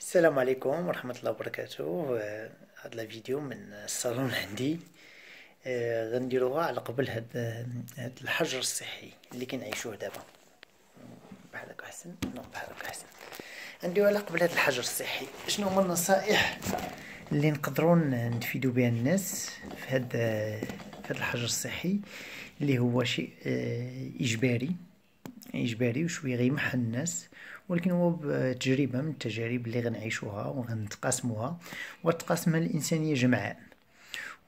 السلام عليكم ورحمة الله وبركاته آه، هاد الفيديو من الصالون عندي آه، غنديروها على قبل هاد الحجر الصحي اللي كنعيشوه دابا بحال هكا احسن نو بحال هكا احسن عندي على قبل هاد الحجر الصحي شنو هما النصائح اللي نقدروا نفيدو بها الناس في هاد في هذا الحجر الصحي اللي هو شيء آه، اجباري اجباري وشويه غيمحى الناس ولكن هو تجربه من التجارب اللي غنعيشوها وغنتقاسموها وتقاسمها الانسانيه جمعاء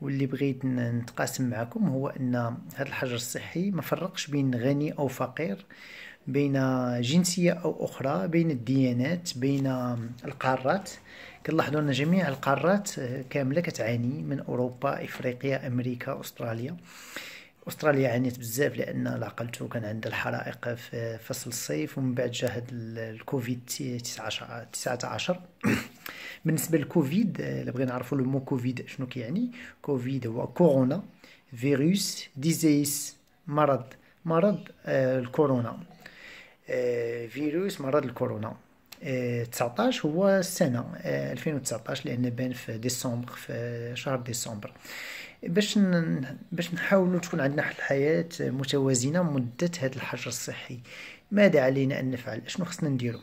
واللي بغيت نتقاسم معكم هو ان هذا الحجر الصحي ما فرقش بين غني او فقير بين جنسيه او اخرى بين الديانات بين القارات كنلاحظوا ان جميع القارات كامله كتعاني من اوروبا افريقيا امريكا استراليا استراليا عانيت بزاف لان العقلتو كان عندها الحرائق في فصل الصيف ومن بعد جا هاد الكوفيد 19 19 بالنسبه للكوفيد آه، الا بغينا نعرفوا لو مو كوفيد شنو كيعني كوفيد هو كورونا فيروس ديزيس مرض مرض آه، الكورونا آه، فيروس مرض الكورونا 19 هو السنه 2019 آه، لان بان في ديسمبر في شهر ديسمبر باش باش نحاولوا تكون عندنا حياه متوازنه مده هذا الحجر الصحي ماذا علينا ان نفعل شنو خصنا نديرو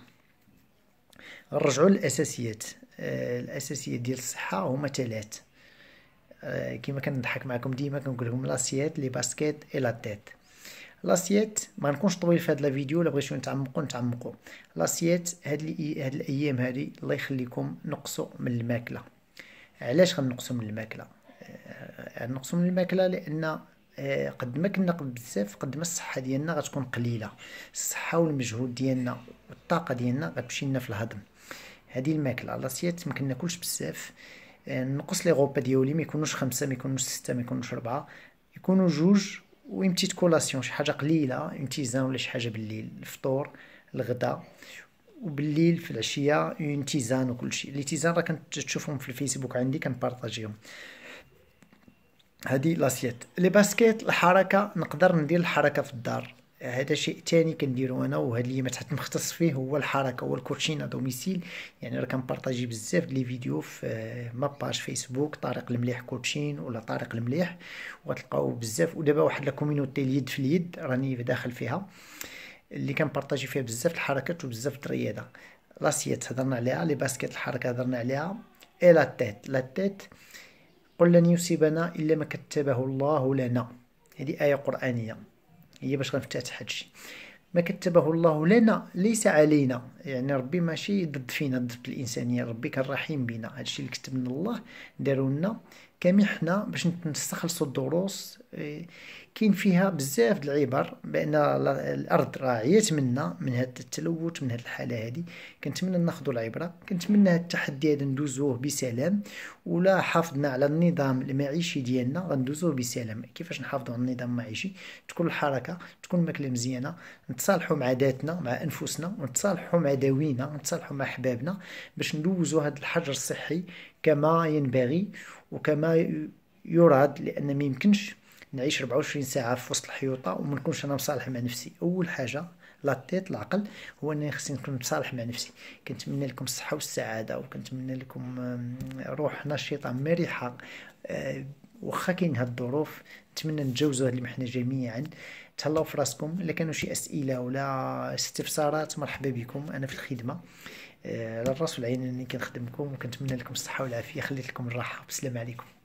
نرجعوا للاساسيات آه، الاساسيات ديال الصحه هما ثلاث آه، كما كنضحك معكم ديما كنقول لهم لاسيات لي باسكيت اي لا تيت لاسييت ما نكونش طويل في هذا الفيديو الا بغيتو نتعمقوا نتعمقوا لاسييت هاد لي... هاد الايام هادي الله يخليكم نقصوا من الماكله علاش غنقصوا من الماكله آه، نقصوا من الماكله لان آه، قد ما كنا بزاف قد ما الصحه ديالنا غتكون قليله الصحه والمجهود ديالنا والطاقه ديالنا غتمشي لنا في الهضم هذه الماكله لاسييت ما كناكلش بزاف آه، نقص لي غوبا ديالي ما يكونوش خمسه ما يكونوش سته ما يكونوش اربعه يكونوا جوج ويم بتيت كولاسيون شي حاجه قليله اون تيزان ولا شي حاجه بالليل الفطور الغداء وبالليل في العشيه اون تيزان وكلشي لي تيزان راه كنت تشوفهم في الفيسبوك عندي كنبارطاجيهم هذه لاسيت لي باسكيت الحركه نقدر ندير الحركه في الدار هذا شيء ثاني كنديرو انا وهاد اللي ما تحت مختص فيه هو الحركه هو دوميسيل يعني راه كنبارطاجي بزاف لي فيديو في آه، ماباج فيسبوك طارق المليح كوتشين ولا طارق المليح وغتلقاو بزاف ودابا واحد لا كوميونيتي اليد في اليد راني داخل فيها اللي كنبارطاجي فيها بزاف الحركات وبزاف الرياضه لاسيت هضرنا عليها لي باسكيت الحركه هضرنا عليها اي لا تيت لا تيت قل لن يصيبنا الا ما كتبه الله لنا هذه ايه قرانيه هي باش غنفتتح هادشي ما كتبه الله لنا ليس علينا يعني ربي ماشي ضد فينا ضد الانسانيه ربي كان رحيم بنا هادشي اللي كتب من الله داروا لنا كمحنه باش نستخلصوا الدروس إيه، كاين فيها بزاف د العبر بان الارض راه عيات منا من هذا التلوث من هذه الحاله هذه كنتمنى ناخذوا العبره كنتمنى هذا التحدي هذا ندوزوه بسلام ولا حافظنا على النظام المعيشي ديالنا غندوزوه بسلام كيفاش نحافظوا على النظام المعيشي تكون الحركه تكون الماكله مزيانه نتصالحوا مع ذاتنا مع انفسنا ونتصالحوا مع داوينا نتصالحوا مع احبابنا باش ندوزوا هذا الحجر الصحي كما ينبغي وكما يراد لان ما يمكنش نعيش 24 ساعه في وسط الحيوطه وما نكونش انا مصالح مع نفسي اول حاجه لا تيت العقل هو اني خصني نكون مصالح مع نفسي كنتمنى لكم الصحه والسعاده وكنتمنى لكم روح نشيطه مريحه آه، واخا كاين هاد الظروف نتمنى نتجاوزوا هاد المحنه جميعا تهلاو في راسكم الا كانوا شي اسئله ولا استفسارات مرحبا بكم انا في الخدمه على آه، الراس والعين اني كنخدمكم وكنتمنى لكم الصحه والعافيه خليت لكم الراحه والسلام عليكم